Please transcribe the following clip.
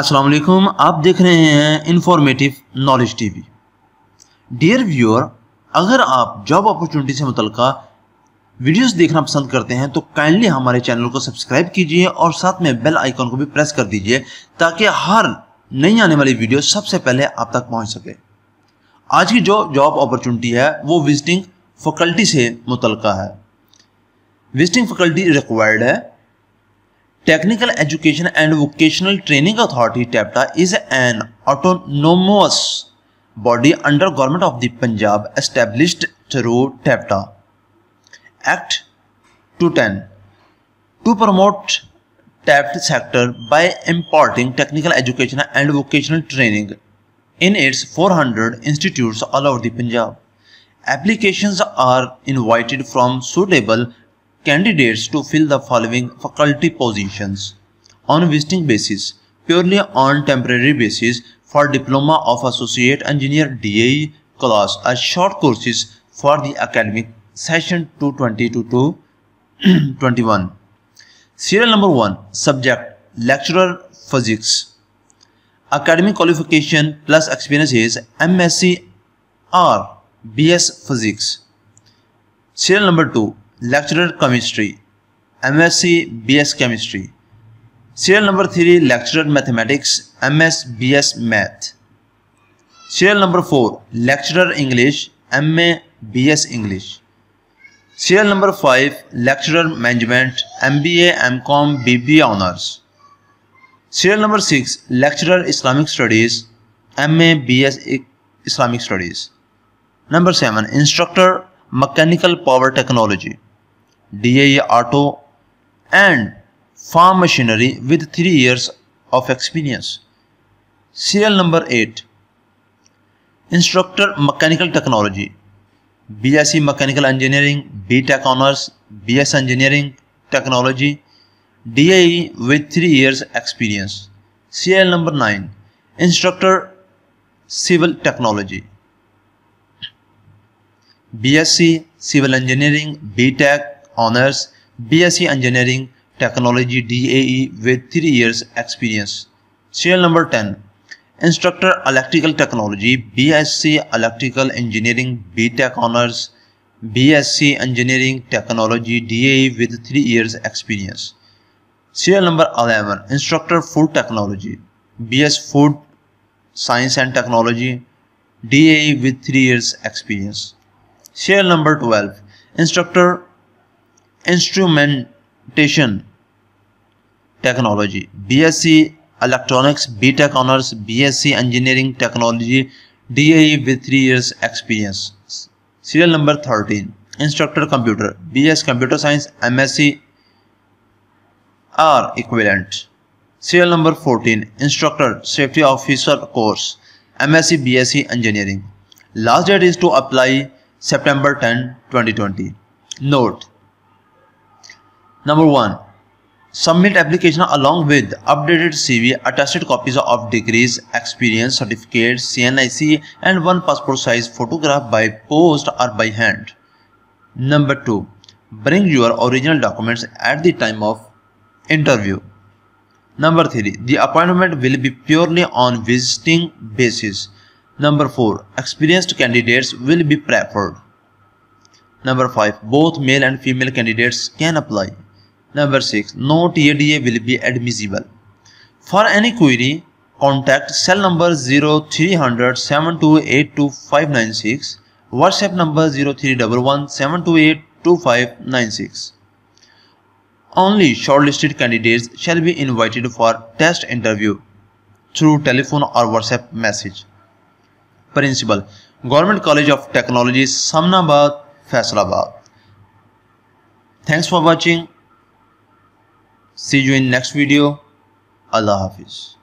अस्सलाम वालेकुम आप देख रहे हैं informative knowledge TV dear viewer अगर आप जॉब अपॉर्चुनिटी से मुतल वीडियोस देखना पसंद करते हैं तो काइंडली हमारे चैनल को सब्सक्राइब कीजिए और साथ में बेल आइकन को भी प्रेस कर दीजिए ताकि हर नई आने वाली वीडियो सबसे पहले आप तक पहुंच सके आज की जो जॉब अपॉर्चुनिटी है वो विजिटिंग फैकल्टी से मुतल है विजिटिंग फैकल्टी रिक्वायर्ड है Technical Education and Vocational Training Authority TEPTA is an autonomous body under Government of the Punjab established through TEPTA. Act 210 to promote tapped sector by imparting technical education and vocational training in its 400 institutes all over the Punjab. Applications are invited from suitable candidates to fill the following faculty positions on visiting basis purely on temporary basis for diploma of associate engineer (DA) class as short courses for the academic session 220 to 21 serial number 1 subject lecturer physics academic qualification plus experience is MSc or BS physics serial number 2 lecturer chemistry MSc BS chemistry serial number three lecturer mathematics MS BS math serial number four lecturer English M A B S English serial number five lecturer management M B M com B B honours serial number six lecturer Islamic studies M A B S Islamic studies number seven instructor mechanical power technology DAE Auto and farm machinery with 3 years of experience. Serial number 8 Instructor Mechanical Technology BSc Mechanical Engineering, BTech Honors, BS Engineering Technology, DIE with 3 years experience. Serial number 9 Instructor Civil Technology BSc Civil Engineering, BTech honors BSc Engineering Technology DAE with 3 years experience. Serial number 10 Instructor Electrical Technology BSc Electrical Engineering BTech honors BSc Engineering Technology DAE with 3 years experience. Serial number 11 Instructor Food Technology BS Food Science and Technology DAE with 3 years experience. Serial number 12 Instructor Instrumentation Technology BSc Electronics, BTech Honors, BSc Engineering Technology, DAE with 3 years experience. Serial number 13 Instructor Computer BS Computer Science, MSc are equivalent. Serial number 14 Instructor Safety Officer Course MSc BSc Engineering. Last date is to apply September 10, 2020. Note Number 1. Submit application along with updated CV, attested copies of degrees, experience, certificates, CNIC and one passport size photograph by post or by hand. Number 2. Bring your original documents at the time of interview. Number 3. The appointment will be purely on visiting basis. Number 4. Experienced candidates will be preferred. Number 5. Both male and female candidates can apply. Number 6. Note ADA will be admissible. For any query, contact cell number 0300 7282596, WhatsApp number 0311 7282596. Only shortlisted candidates shall be invited for test interview through telephone or WhatsApp message. Principal Government College of Technology, Samnabad, Faisalabad. Thanks for watching. See you in next video. Allah Hafiz.